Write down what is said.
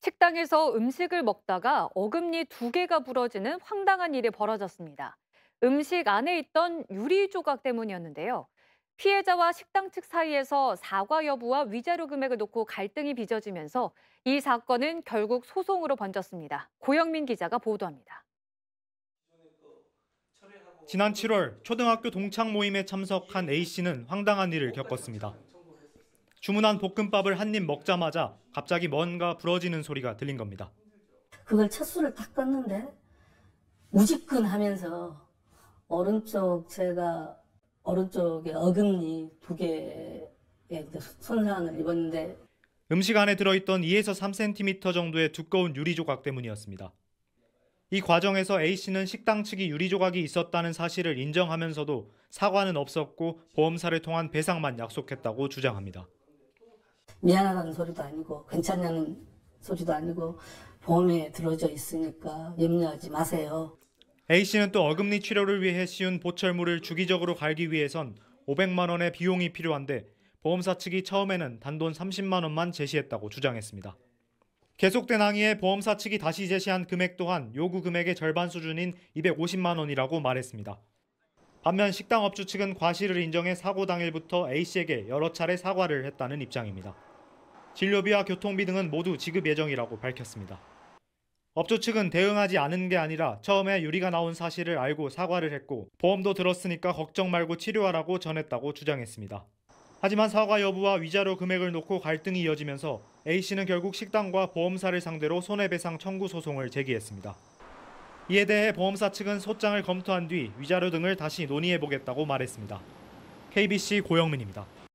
식당에서 음식을 먹다가 어금니 두 개가 부러지는 황당한 일이 벌어졌습니다. 음식 안에 있던 유리 조각 때문이었는데요. 피해자와 식당 측 사이에서 사과 여부와 위자료 금액을 놓고 갈등이 빚어지면서 이 사건은 결국 소송으로 번졌습니다. 고영민 기자가 보도합니다. 지난 7월 초등학교 동창 모임에 참석한 A씨는 황당한 일을 겪었습니다. 주문한 볶음밥을 한 입 먹자마자 갑자기 뭔가 부러지는 소리가 들린 겁니다. 그걸 첫 술을 딱 떴는데 우직근하면서 오른쪽 제가 오른쪽에 어금니 두 개의 손상을 입었는데 음식 안에 들어있던 2에서 3cm 정도의 두꺼운 유리 조각 때문이었습니다. 이 과정에서 A 씨는 식당 측이 유리 조각이 있었다는 사실을 인정하면서도 사과는 없었고 보험사를 통한 배상만 약속했다고 주장합니다. 미안하다는 소리도 아니고 괜찮냐는 소리도 아니고 보험에 들어져 있으니까 염려하지 마세요. A씨는 또 어금니 치료를 위해 씌운 보철물을 주기적으로 갈기 위해선 500만 원의 비용이 필요한데 보험사 측이 처음에는 단돈 30만 원만 제시했다고 주장했습니다. 계속된 항의에 보험사 측이 다시 제시한 금액 또한 요구 금액의 절반 수준인 250만 원이라고 말했습니다. 반면 식당 업주 측은 과실을 인정해 사고 당일부터 A씨에게 여러 차례 사과를 했다는 입장입니다. 진료비와 교통비 등은 모두 지급 예정이라고 밝혔습니다. 업주 측은 대응하지 않은 게 아니라 처음에 유리가 나온 사실을 알고 사과를 했고 보험도 들었으니까 걱정 말고 치료하라고 전했다고 주장했습니다. 하지만 사과 여부와 위자료 금액을 놓고 갈등이 이어지면서 A씨는 결국 식당과 보험사를 상대로 손해배상 청구 소송을 제기했습니다. 이에 대해 보험사 측은 소장을 검토한 뒤 위자료 등을 다시 논의해보겠다고 말했습니다. KBC 고영민입니다.